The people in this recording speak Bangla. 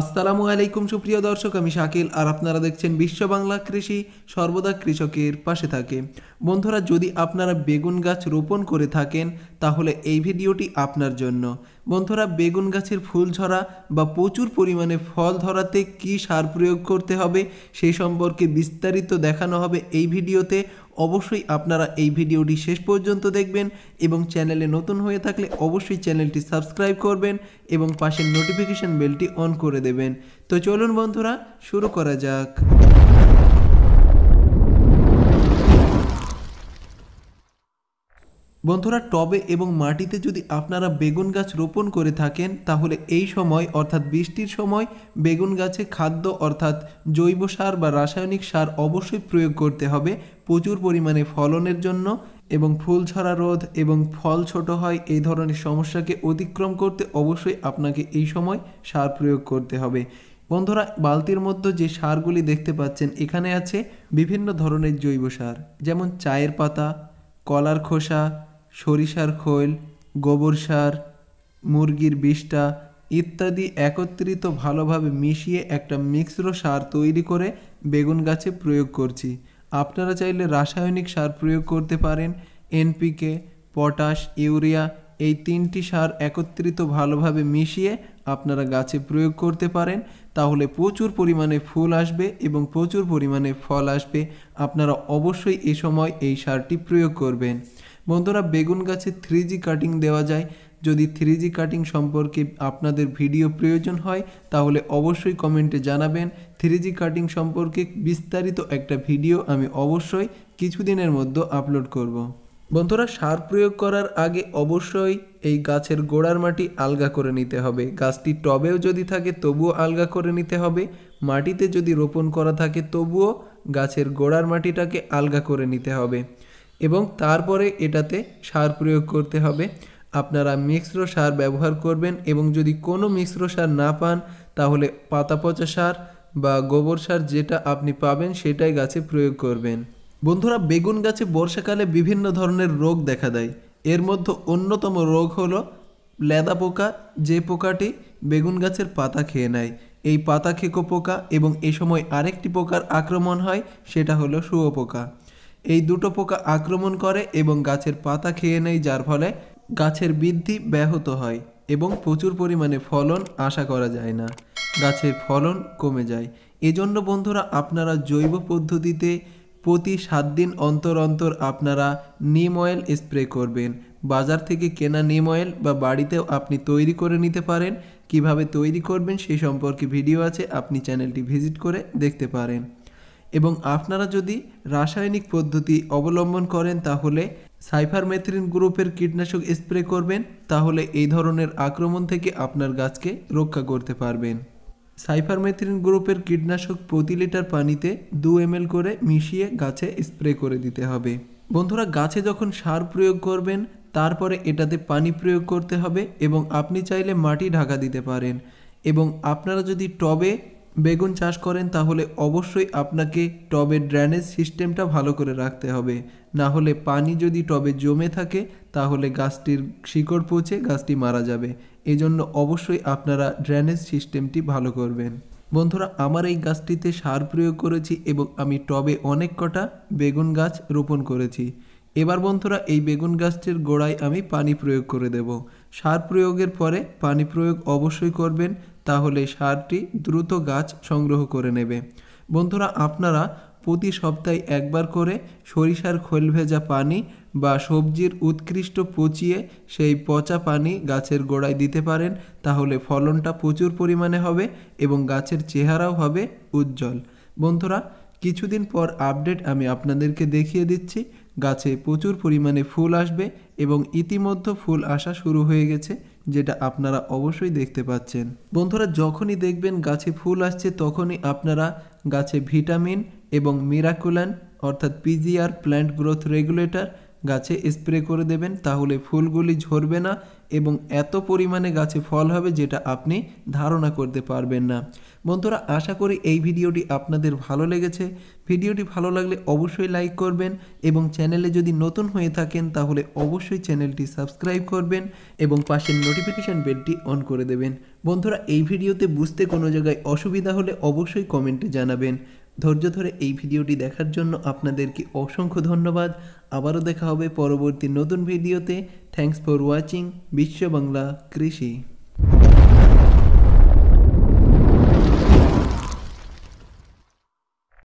আসসালামু আলাইকুম সুপ্রিয় দর্শক আমি শাকিল আর আপনারা দেখছেন বিশ্ব বাংলা কৃষি সর্বদা কৃষকের পাশে থাকে বন্ধুরা যদি আপনারা বেগুন গাছ রোপণ করে থাকেন তাহলে এই ভিডিওটি আপনার জন্য বন্ধুরা বেগুন গাছের ফুল ঝরা বা প্রচুর পরিমাণে ফল ধরাতে কি সার প্রয়োগ করতে হবে সেই সম্পর্কে বিস্তারিত দেখানো হবে এই ভিডিওতে অবশ্যই আপনারা এই ভিডিওটি শেষ পর্যন্ত দেখবেন এবং চ্যানেলে নতুন হয়ে থাকলে অবশ্যই চ্যানেলটি সাবস্ক্রাইব করবেন এবং পাশের নোটিফিকেশান বেলটি অন করে দেবেন তো চলুন বন্ধুরা শুরু করা যাক বন্ধুরা টবে এবং মাটিতে যদি আপনারা বেগুন গাছ রোপণ করে থাকেন তাহলে এই সময় অর্থাৎ বৃষ্টির সময় বেগুন গাছে খাদ্য অর্থাৎ জৈব সার বা রাসায়নিক সার অবশ্যই প্রয়োগ করতে হবে প্রচুর পরিমাণে ফলনের জন্য এবং ফুল ছড়া রোধ এবং ফল ছোট হয় এই ধরনের সমস্যাকে অতিক্রম করতে অবশ্যই আপনাকে এই সময় সার প্রয়োগ করতে হবে বন্ধুরা বালতির মধ্যে যে সারগুলি দেখতে পাচ্ছেন এখানে আছে বিভিন্ন ধরনের জৈব সার যেমন চায়ের পাতা কলার খোসা সরিষার খৈল গোবর সার মুরগির বিষ্টা ইত্যাদি একত্রিত ভালোভাবে মিশিয়ে একটা মিশ্র সার তৈরি করে বেগুন গাছে প্রয়োগ করছি আপনারা চাইলে রাসায়নিক সার প্রয়োগ করতে পারেন এনপিকে পটাশ ইউরিয়া এই তিনটি সার একত্রিত ভালোভাবে মিশিয়ে আপনারা গাছে প্রয়োগ করতে পারেন তাহলে প্রচুর পরিমাণে ফুল আসবে এবং প্রচুর পরিমাণে ফল আসবে আপনারা অবশ্যই এ সময় এই সারটি প্রয়োগ করবেন বন্ধুরা বেগুন গাছে থ্রি কাটিং দেওয়া যায় যদি থ্রি কাটিং সম্পর্কে আপনাদের ভিডিও প্রয়োজন হয় তাহলে অবশ্যই কমেন্টে জানাবেন থ্রি কাটিং সম্পর্কে বিস্তারিত একটা ভিডিও আমি অবশ্যই কিছুদিনের মধ্যে আপলোড করব। বন্ধুরা সার প্রয়োগ করার আগে অবশ্যই এই গাছের গোড়ার মাটি আলগা করে নিতে হবে গাছটি টবেও যদি থাকে তবুও আলগা করে নিতে হবে মাটিতে যদি রোপণ করা থাকে তবুও গাছের গোড়ার মাটিটাকে আলগা করে নিতে হবে এবং তারপরে এটাতে সার প্রয়োগ করতে হবে আপনারা মিশ্র সার ব্যবহার করবেন এবং যদি কোনো মিশ্র সার না পান তাহলে পাতা পচা সার বা গোবর সার যেটা আপনি পাবেন সেটাই গাছে প্রয়োগ করবেন বন্ধুরা বেগুন গাছে বর্ষাকালে বিভিন্ন ধরনের রোগ দেখা দেয় এর মধ্যে অন্যতম রোগ হলো লেদা পোকা যে পোকাটি বেগুন গাছের পাতা খেয়ে নেয় এই পাতা খেকো পোকা এবং এ সময় আরেকটি পোকার আক্রমণ হয় সেটা হলো শুয়োপোকা পোকা এই দুটো পোকা আক্রমণ করে এবং গাছের পাতা খেয়ে নেয় যার ফলে গাছের বৃদ্ধি ব্যাহত হয় এবং প্রচুর পরিমাণে ফলন আশা করা যায় না গাছের ফলন কমে যায় এজন্য বন্ধুরা আপনারা জৈব পদ্ধতিতে প্রতি সাত দিন অন্তর অন্তর আপনারা নিম অয়েল স্প্রে করবেন বাজার থেকে কেনা নিম অয়েল বা বাড়িতেও আপনি তৈরি করে নিতে পারেন কিভাবে তৈরি করবেন সেই সম্পর্কে ভিডিও আছে আপনি চ্যানেলটি ভিজিট করে দেখতে পারেন এবং আপনারা যদি রাসায়নিক পদ্ধতি অবলম্বন করেন তাহলে সাইফারমেথ্রিন গ্রুপের কীটনাশক স্প্রে করবেন তাহলে এই ধরনের আক্রমণ থেকে আপনার গাছকে রক্ষা করতে পারবেন সাইফারমেথ্রিন গ্রুপের কীটনাশক প্রতি লিটার পানিতে দু এম করে মিশিয়ে গাছে স্প্রে করে দিতে হবে বন্ধুরা গাছে যখন সার প্রয়োগ করবেন তারপরে এটাতে পানি প্রয়োগ করতে হবে এবং আপনি চাইলে মাটি ঢাকা দিতে পারেন এবং আপনারা যদি টবে বেগুন চাষ করেন তাহলে অবশ্যই আপনাকে টবের ড্রেনেজ সিস্টেমটা ভালো করে রাখতে হবে না হলে পানি যদি টবে জমে থাকে তাহলে গাছটির শিকড় পচে গাছটি মারা যাবে এজন্য অবশ্যই আপনারা ড্রেনেজ সিস্টেমটি ভালো করবেন বন্ধুরা আমার এই গাছটিতে সার প্রয়োগ করেছি এবং আমি টবে অনেক কটা বেগুন গাছ রোপণ করেছি এবার বন্ধুরা এই বেগুন গাছটির গোড়ায় আমি পানি প্রয়োগ করে দেব সার প্রয়োগের পরে পানি প্রয়োগ অবশ্যই করবেন তাহলে সারটি দ্রুত গাছ সংগ্রহ করে নেবে বন্ধুরা আপনারা প্রতি সপ্তাহে একবার করে সরিষার খোল ভেজা পানি বা সবজির উৎকৃষ্ট পচিয়ে সেই পচা পানি গাছের গোড়ায় দিতে পারেন তাহলে ফলনটা প্রচুর পরিমাণে হবে এবং গাছের চেহারাও হবে উজ্জ্বল বন্ধুরা কিছুদিন পর আপডেট আমি আপনাদেরকে দেখিয়ে দিচ্ছি গাছে প্রচুর পরিমাণে ফুল আসবে এবং ইতিমধ্যে ফুল আসা শুরু হয়ে গেছে যেটা আপনারা অবশ্যই দেখতে পাচ্ছেন বন্ধুরা যখনই দেখবেন গাছে ফুল আসছে তখনই আপনারা গাছে ভিটামিন এবং মিরাকুলান অর্থাৎ পিজিআর প্ল্যান্ট গ্রোথ রেগুলেটর গাছে স্প্রে করে দেবেন তাহলে ফুলগুলি ঝরবে না এবং এত পরিমাণে গাছে ফল হবে যেটা আপনি ধারণা করতে পারবেন না বন্ধুরা আশা করি এই ভিডিওটি আপনাদের ভালো লেগেছে ভিডিওটি ভালো লাগলে অবশ্যই লাইক করবেন এবং চ্যানেলে যদি নতুন হয়ে থাকেন তাহলে অবশ্যই চ্যানেলটি সাবস্ক্রাইব করবেন এবং পাশের নোটিফিকেশান বেলটি অন করে দেবেন বন্ধুরা এই ভিডিওতে বুঝতে কোনো জায়গায় অসুবিধা হলে অবশ্যই কমেন্টে জানাবেন ধৈর্য ধরে এই ভিডিওটি দেখার জন্য আপনাদেরকে অসংখ্য ধন্যবাদ আবারও দেখা হবে পরবর্তী নতুন ভিডিওতে থ্যাংকস ফর ওয়াচিং বিশ্ব বাংলা কৃষি